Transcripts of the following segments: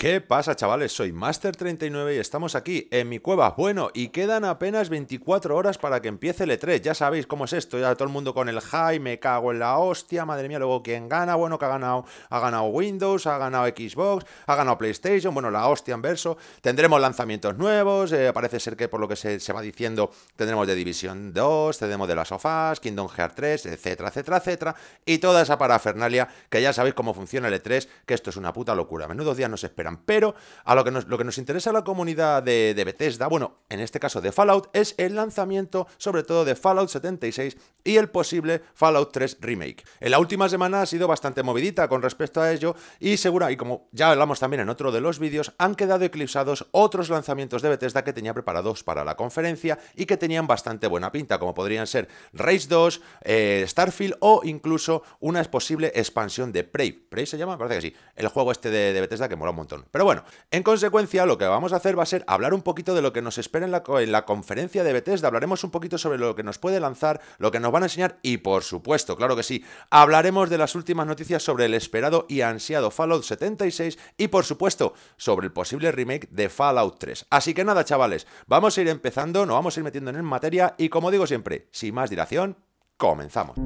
¿Qué pasa chavales? Soy Master39 y estamos aquí en mi cueva. Bueno, y quedan apenas 24 horas para que empiece el E3. Ya sabéis cómo es esto, ya todo el mundo con el high, me cago en la hostia, madre mía, luego quién gana, bueno, que ha ganado, ha ganado Windows, ha ganado Xbox, ha ganado PlayStation, bueno, la hostia en verso. Tendremos lanzamientos nuevos, eh, parece ser que por lo que se, va diciendo tendremos de Division 2, tendremos de las sofás, Kingdom Hearts 3, etcétera, etcétera, etcétera. Y toda esa parafernalia que ya sabéis cómo funciona el E3, que esto es una puta locura. Menudos días nos espera. Pero a lo que nos, interesa la comunidad de, Bethesda, bueno, en este caso de Fallout, es el lanzamiento sobre todo de Fallout 76 y el posible Fallout 3 Remake. En la última semana ha sido bastante movidita con respecto a ello y seguro, y como ya hablamos también en otro de los vídeos, han quedado eclipsados otros lanzamientos de Bethesda que tenía preparados para la conferencia y que tenían bastante buena pinta, como podrían ser Race 2, eh, Starfield o incluso una posible expansión de Prey. ¿Prey se llama? Parece que sí. El juego este de, de Bethesda que mola un montón. Pero bueno, en consecuencia lo que vamos a hacer va a ser hablar un poquito de lo que nos espera en la, en la conferencia de Bethesda, hablaremos un poquito sobre lo que nos puede lanzar, lo que nos van a enseñar y por supuesto, claro que sí, hablaremos de las últimas noticias sobre el esperado y ansiado Fallout 76 y por supuesto sobre el posible remake de Fallout 3. Así que nada chavales, vamos a ir empezando, nos vamos a ir metiendo en materia y como digo siempre, sin más dilación, comenzamos.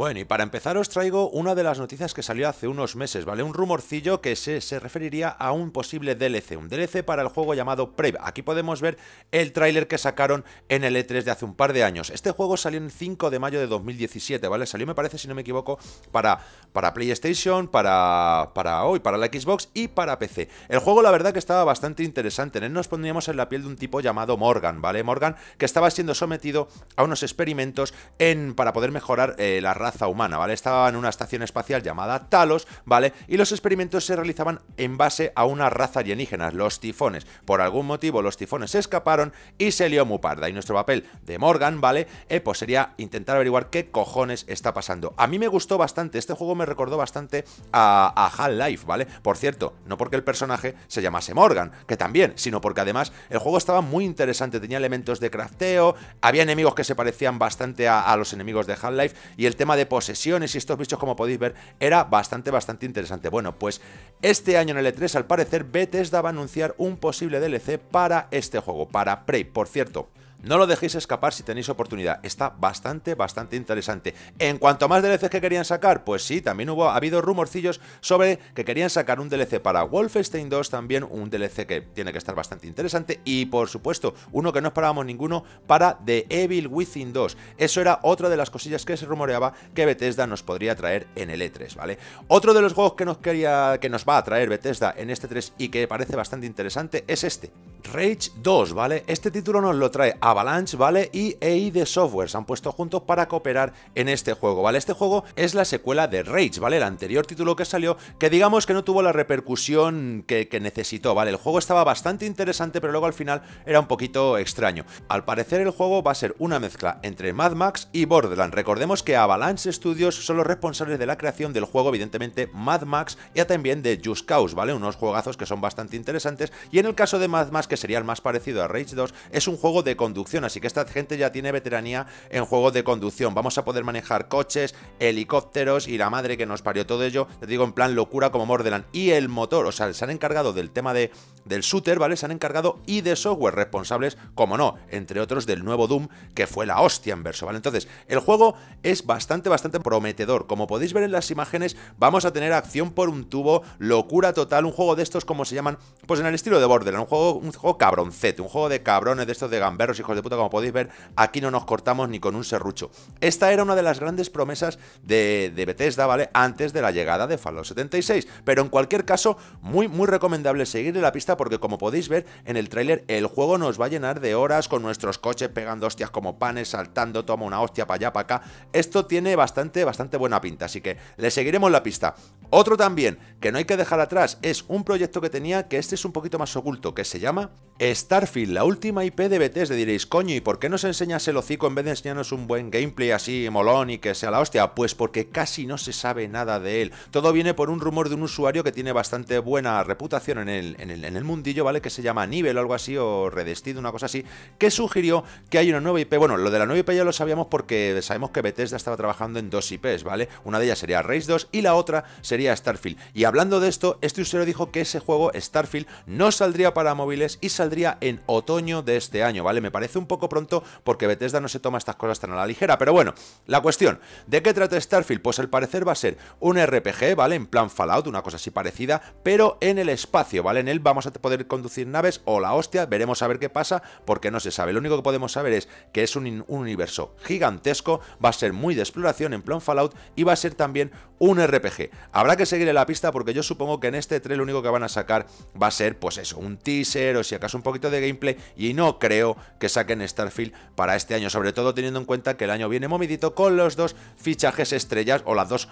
Bueno, y para empezar os traigo una de las noticias que salió hace unos meses, ¿vale? Un rumorcillo que se, referiría a un posible DLC, un DLC para el juego llamado Prey. Aquí podemos ver el tráiler que sacaron en el E3 de hace un par de años. Este juego salió el 5 de mayo de 2017, ¿vale? Salió, me parece, si no me equivoco, para, para PlayStation, para, para hoy, para la Xbox y para PC. El juego la verdad que estaba bastante interesante, en él nos pondríamos en la piel de un tipo llamado Morgan, ¿vale? Morgan que estaba siendo sometido a unos experimentos en, para poder mejorar eh, la raza humana, ¿vale? Estaba en una estación espacial llamada Talos, ¿vale? Y los experimentos se realizaban en base a una raza alienígena, los tifones. Por algún motivo los tifones se escaparon y se lió Muparda. Y nuestro papel de Morgan, ¿vale? Eh, pues sería intentar averiguar qué cojones está pasando. A mí me gustó bastante, este juego me recordó bastante a, Half-Life, ¿vale? Por cierto, no porque el personaje se llamase Morgan, que también, sino porque además el juego estaba muy interesante, tenía elementos de crafteo, había enemigos que se parecían bastante a, a los enemigos de Half-Life y el tema de de posesiones y estos bichos, como podéis ver, era bastante, bastante interesante. Bueno, pues este año en el E3, al parecer, Bethesda va a anunciar un posible DLC para este juego, para Prey. Por cierto, no lo dejéis escapar si tenéis oportunidad. Está bastante, bastante interesante. En cuanto a más DLCs que querían sacar, pues sí, también hubo, ha habido rumorcillos sobre que querían sacar un DLC para Wolfenstein 2, también un DLC que tiene que estar bastante interesante y por supuesto uno que no esperábamos ninguno para The Evil Within 2. Eso era otra de las cosillas que se rumoreaba que Bethesda nos podría traer en el E3, ¿vale? Otro de los juegos que nos, quería, que nos va a traer Bethesda en este 3 y que parece bastante interesante es este, Rage 2, ¿vale? Este título nos lo trae Avalanche, ¿vale? Y de Software se han puesto juntos para cooperar en este juego, ¿vale? Este juego es la secuela de Rage, ¿vale? El anterior título que salió, que digamos que no tuvo la repercusión que, necesitó, ¿vale? El juego estaba bastante interesante, pero luego al final era un poquito extraño. Al parecer el juego va a ser una mezcla entre Mad Max y Borderlands. Recordemos que Avalanche Studios son los responsables de la creación del juego, evidentemente Mad Max y también de Just Cause, ¿vale? Unos juegazos que son bastante interesantes y en el caso de Mad Max que sería el más parecido a Rage 2, es un juego de conducción, así que esta gente ya tiene veteranía en juegos de conducción. Vamos a poder manejar coches, helicópteros y la madre que nos parió todo ello, te digo en plan locura como Mordeland. Y el motor, o sea, se han encargado del tema de del shooter, ¿vale? Se han encargado y de software responsables, como no, entre otros del nuevo Doom, que fue la hostia en verso, ¿vale? Entonces, el juego es bastante, bastante prometedor. Como podéis ver en las imágenes, vamos a tener acción por un tubo, locura total, un juego de estos, como se llaman, pues en el estilo de Borderlands, un juego, un juego cabroncete, un juego de cabrones, de estos de gamberros, hijos de puta, como podéis ver, aquí no nos cortamos ni con un serrucho. Esta era una de las grandes promesas de, de Bethesda, ¿vale? Antes de la llegada de Fallout 76. Pero en cualquier caso, muy, muy recomendable seguirle la pista porque como podéis ver en el tráiler el juego nos va a llenar de horas con nuestros coches pegando hostias como panes, saltando, toma una hostia para allá, para acá. Esto tiene bastante, bastante buena pinta, así que le seguiremos la pista. Otro también que no hay que dejar atrás es un proyecto que tenía que este es un poquito más oculto, que se llama Starfield, la última IP de Bethesda. Diréis, coño, ¿y por qué nos enseñas el hocico en vez de enseñarnos un buen gameplay así molón y que sea la hostia? Pues porque casi no se sabe nada de él. Todo viene por un rumor de un usuario que tiene bastante buena reputación en el, el, en el mundillo, ¿vale? Que se llama Nivel o algo así, o Redestido, una cosa así, que sugirió que hay una nueva IP. Bueno, lo de la nueva IP ya lo sabíamos porque sabemos que Bethesda estaba trabajando en dos IPs, ¿vale? Una de ellas sería Race 2 y la otra sería Starfield. Y hablando de esto, este usuario dijo que ese juego, Starfield, no saldría para móviles y saldría en otoño de este año, ¿vale? Me parece un poco pronto porque Bethesda no se toma estas cosas tan a la ligera, pero bueno, la cuestión, ¿de qué trata Starfield? Pues al parecer va a ser un RPG, ¿vale? En plan Fallout, una cosa así parecida, pero en el espacio, ¿vale? En él vamos a poder conducir naves o la hostia, veremos a ver qué pasa porque no se sabe. Lo único que podemos saber es que es un, un universo gigantesco, va a ser muy de exploración en plan Fallout y va a ser también un RPG. Habrá que seguir la pista porque yo supongo que en este 3 lo único que van a sacar va a ser, pues eso, un teaser o si acaso un poquito de gameplay. Y no creo que saquen Starfield para este año, sobre todo teniendo en cuenta que el año viene momidito con los dos fichajes estrellas o las dos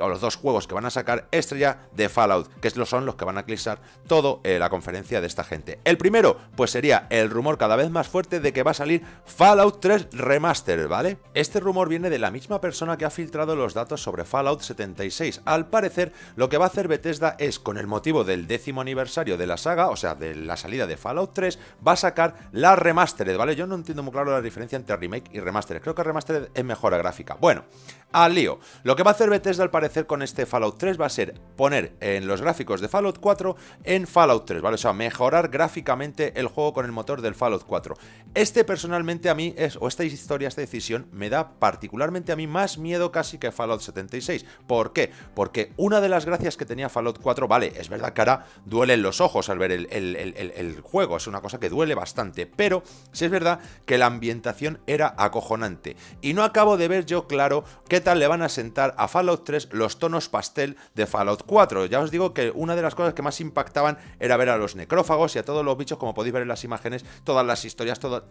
o los dos juegos que van a sacar estrella de Fallout, que son los que van a eclipsar toda eh, la conferencia de esta gente. El primero, pues sería el rumor cada vez más fuerte de que va a salir Fallout 3 Remaster, ¿vale? Este rumor viene de la misma persona que ha filtrado los datos sobre Fallout 76. Al parecer, lo que va a hacer Bethesda es, con el motivo del décimo aniversario de la saga, o sea, de la salida de Fallout 3, va a sacar la Remastered, ¿vale? Yo no entiendo muy claro la diferencia entre remake y remastered. Creo que remastered es mejora gráfica. Bueno, al lío. Lo que va a hacer Bethesda parecer con este Fallout 3 va a ser poner en los gráficos de Fallout 4 en Fallout 3, ¿vale? O sea, mejorar gráficamente el juego con el motor del Fallout 4. Este personalmente a mí es, o esta historia, esta decisión, me da particularmente a mí más miedo casi que Fallout 76. ¿Por qué? Porque una de las gracias que tenía Fallout 4, vale, es verdad que ahora duelen los ojos al ver el, el juego, es una cosa que duele bastante, pero sí es verdad que la ambientación era acojonante. Y no acabo de ver yo claro qué tal le van a sentar a Fallout 3 los tonos pastel de Fallout 4. Ya os digo que una de las cosas que más impactaban era ver a los necrófagos y a todos los bichos, como podéis ver en las imágenes, todas las historias, toda,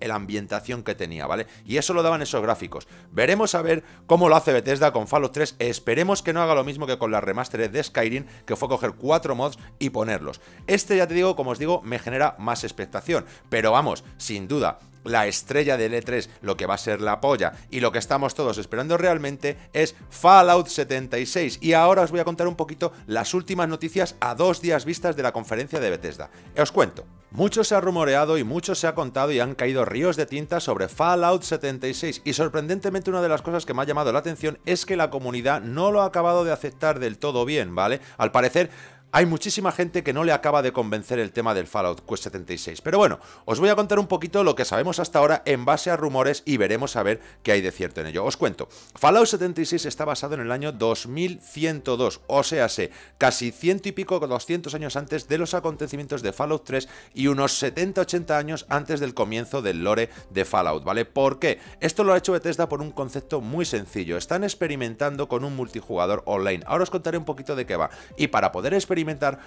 la ambientación que tenía, ¿vale? Y eso lo daban esos gráficos. Veremos a ver cómo lo hace Bethesda con Fallout 3. Esperemos que no haga lo mismo que con las remasteres de Skyrim, que fue coger cuatro mods y ponerlos. Este, ya te digo, como os digo, me genera más expectación. Pero vamos, sin duda, la estrella del E3, lo que va a ser la polla y lo que estamos todos esperando realmente es Fallout 76. Y ahora os voy a contar un poquito las últimas noticias a dos días vistas de la conferencia de Bethesda. Os cuento. Mucho se ha rumoreado y mucho se ha contado y han caído ríos de tinta sobre Fallout 76 y sorprendentemente una de las cosas que me ha llamado la atención es que la comunidad no lo ha acabado de aceptar del todo bien, ¿vale? Al parecer hay muchísima gente que no le acaba de convencer el tema del Fallout Quest 76. Pero bueno, os voy a contar un poquito lo que sabemos hasta ahora en base a rumores y veremos a ver qué hay de cierto en ello. Os cuento, Fallout 76 está basado en el año 2102, o sea, casi ciento y pico, 200 años antes de los acontecimientos de Fallout 3 y unos 70-80 años antes del comienzo del lore de Fallout, ¿vale? ¿Por qué? Esto lo ha hecho Bethesda por un concepto muy sencillo. Están experimentando con un multijugador online. Ahora os contaré un poquito de qué va. Y para poder experimentar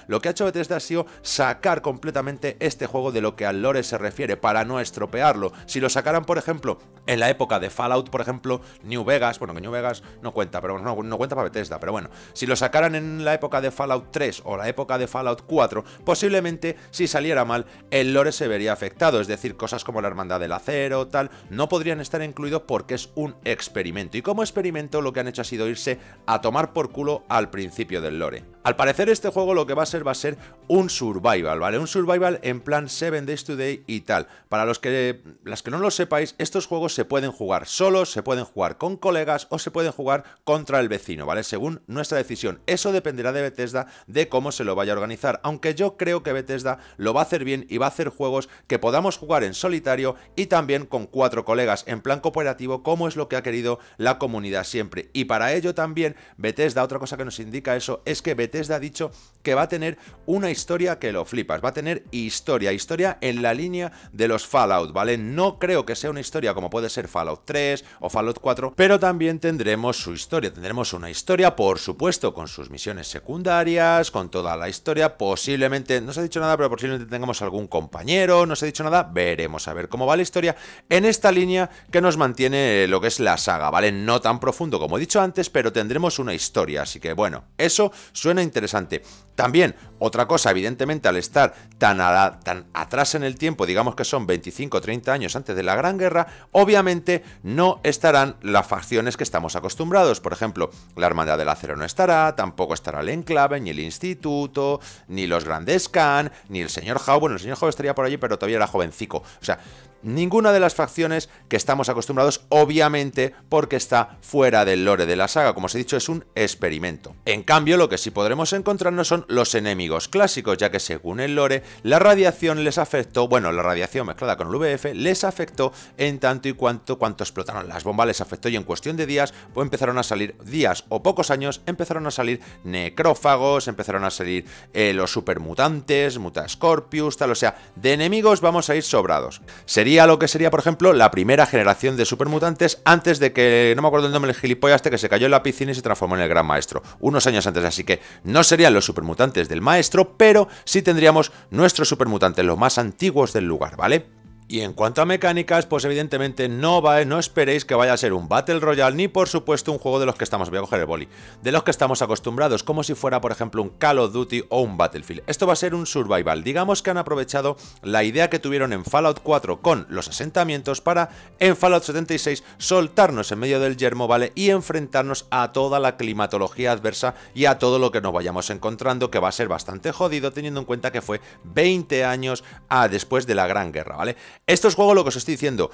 lo que ha hecho Bethesda ha sido sacar completamente este juego de lo que al lore se refiere, para no estropearlo. Si lo sacaran, por ejemplo, en la época de Fallout, por ejemplo, New Vegas, bueno, que New Vegas no cuenta, pero no cuenta para Bethesda, pero bueno, si lo sacaran en la época de Fallout 3 o la época de Fallout 4, posiblemente si saliera mal, el lore se vería afectado, es decir, cosas como la Hermandad del Acero, tal, no podrían estar incluidos porque es un experimento. Y como experimento lo que han hecho ha sido irse a tomar por culo al principio del lore. Al parecer este juego lo que va a ser va a ser un survival, ¿vale? Un survival en plan 7 days today y tal. Para los que, las que no lo sepáis, estos juegos se pueden jugar solos, se pueden jugar con colegas o se pueden jugar contra el vecino, ¿vale? Según nuestra decisión. Eso dependerá de Bethesda de cómo se lo vaya a organizar, aunque yo creo que Bethesda lo va a hacer bien y va a hacer juegos que podamos jugar en solitario y también con cuatro colegas en plan cooperativo, como es lo que ha querido la comunidad siempre. Y para ello también Bethesda, otra cosa que nos indica eso es que Bethesda Bethesda ha dicho que va a tener una historia que lo flipas, va a tener historia, historia en la línea de los Fallout, ¿vale? No creo que sea una historia como puede ser Fallout 3 o Fallout 4, pero también tendremos su historia, tendremos una historia, por supuesto, con sus misiones secundarias, con toda la historia, posiblemente, no se ha dicho nada, pero posiblemente tengamos algún compañero, no se ha dicho nada, veremos a ver cómo va la historia en esta línea que nos mantiene eh, lo que es la saga, ¿vale? No tan profundo como he dicho antes, pero tendremos una historia, así que bueno, eso suena interesante. También, otra cosa, evidentemente, al estar tan, tan atrás en el tiempo, digamos que son 25 o 30 años antes de la Gran Guerra, obviamente no estarán las facciones que estamos acostumbrados. Por ejemplo, la Hermandad del Acero no estará, tampoco estará el Enclave, ni el Instituto, ni los Grandes Khan, ni el señor Howe. Bueno, el señor Howe estaría por allí, pero todavía era jovencico. O sea, ninguna de las facciones que estamos acostumbrados, obviamente porque está fuera del lore de la saga, como os he dicho, es un experimento. En cambio, lo que sí podremos encontrarnos son los enemigos clásicos, ya que según el lore, la radiación les afectó, bueno, la radiación mezclada con el VF les afectó en tanto y cuanto cuanto explotaron las bombas, les afectó y en cuestión de días pues empezaron a salir, días o pocos años, empezaron a salir necrófagos, empezaron a salir eh, los supermutantes, Scorpius, tal, o sea, de enemigos vamos a ir sobrados. Sería sería lo que sería, por ejemplo, la primera generación de supermutantes antes de que, no me acuerdo el nombre del gilipollas, este que se cayó en la piscina y se transformó en el gran maestro, unos años antes. Así que no serían los supermutantes del maestro, pero sí tendríamos nuestros supermutantes, los más antiguos del lugar, ¿vale? Y en cuanto a mecánicas, pues evidentemente no, va, no esperéis que vaya a ser un Battle Royale, ni por supuesto un juego de los que estamos, voy a coger el boli, de los que estamos acostumbrados, como si fuera por ejemplo un Call of Duty o un Battlefield. Esto va a ser un survival, digamos que han aprovechado la idea que tuvieron en Fallout 4 con los asentamientos para en Fallout 76 soltarnos en medio del yermo, ¿vale? Y enfrentarnos a toda la climatología adversa y a todo lo que nos vayamos encontrando, que va a ser bastante jodido teniendo en cuenta que fue 20 años ah, después de la Gran Guerra, ¿vale? Estos juegos, lo que os estoy diciendo,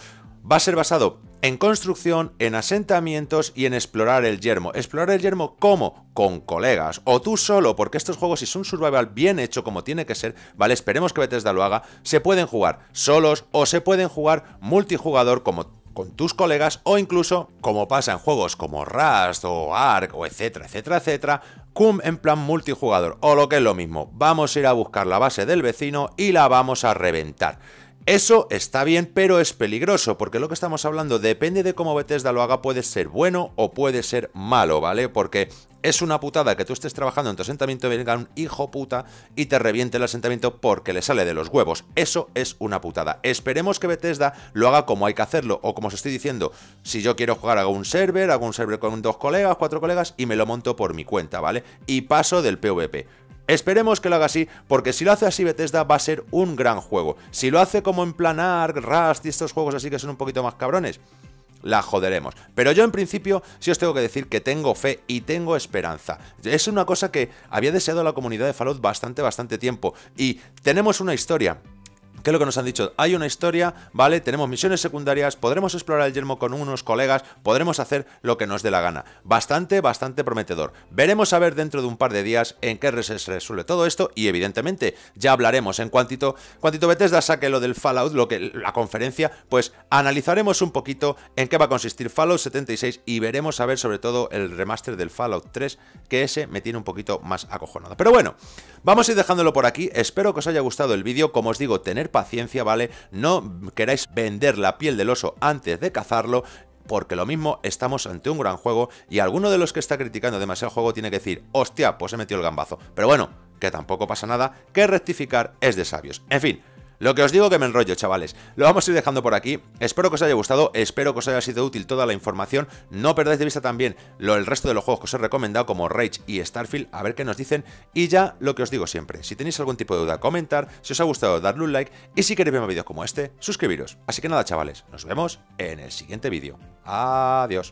va a ser basado en construcción, en asentamientos y en explorar el yermo. Explorar el yermo como con colegas o tú solo, porque estos juegos si son survival bien hecho como tiene que ser, ¿vale? Esperemos que Bethesda lo haga, se pueden jugar solos o se pueden jugar multijugador como con tus colegas o incluso, como pasa en juegos como Rust o Ark o etcétera, etcétera, etcétera, cum en plan multijugador o lo que es lo mismo, vamos a ir a buscar la base del vecino y la vamos a reventar. Eso está bien, pero es peligroso, porque lo que estamos hablando depende de cómo Bethesda lo haga, puede ser bueno o puede ser malo, ¿vale? Porque es una putada que tú estés trabajando en tu asentamiento venga un hijo puta y te reviente el asentamiento porque le sale de los huevos. Eso es una putada. Esperemos que Bethesda lo haga como hay que hacerlo, o como os estoy diciendo, si yo quiero jugar hago un server, hago un server con dos colegas, cuatro colegas y me lo monto por mi cuenta, ¿vale? Y paso del PvP. Esperemos que lo haga así, porque si lo hace así Bethesda va a ser un gran juego. Si lo hace como en plan Ark, Rust y estos juegos así que son un poquito más cabrones, la joderemos. Pero yo en principio sí os tengo que decir que tengo fe y tengo esperanza. Es una cosa que había deseado la comunidad de Fallout bastante, bastante tiempo. Y tenemos una historia ¿Qué es lo que nos han dicho? Hay una historia, ¿vale? Tenemos misiones secundarias, podremos explorar el yermo con unos colegas, podremos hacer lo que nos dé la gana. Bastante, bastante prometedor. Veremos a ver dentro de un par de días en qué resuelve todo esto y evidentemente ya hablaremos en cuantito, cuantito Bethesda saque lo del Fallout, lo que la conferencia, pues analizaremos un poquito en qué va a consistir Fallout 76 y veremos a ver sobre todo el remaster del Fallout 3, que ese me tiene un poquito más acojonado. Pero bueno, vamos a ir dejándolo por aquí. Espero que os haya gustado el vídeo. Como os digo, tener paciencia, ¿vale? No queráis vender la piel del oso antes de cazarlo, porque lo mismo estamos ante un gran juego y alguno de los que está criticando demasiado el juego tiene que decir, hostia, pues he metido el gambazo. Pero bueno, que tampoco pasa nada, que rectificar es de sabios. En fin, lo que os digo que me enrollo, chavales. Lo vamos a ir dejando por aquí. Espero que os haya gustado, espero que os haya sido útil toda la información. No perdáis de vista también lo, el resto de los juegos que os he recomendado, como Rage y Starfield, a ver qué nos dicen. Y ya lo que os digo siempre, si tenéis algún tipo de duda, comentar. Si os ha gustado, darle un like. Y si queréis ver más vídeos como este, suscribiros. Así que nada, chavales, nos vemos en el siguiente vídeo. Adiós.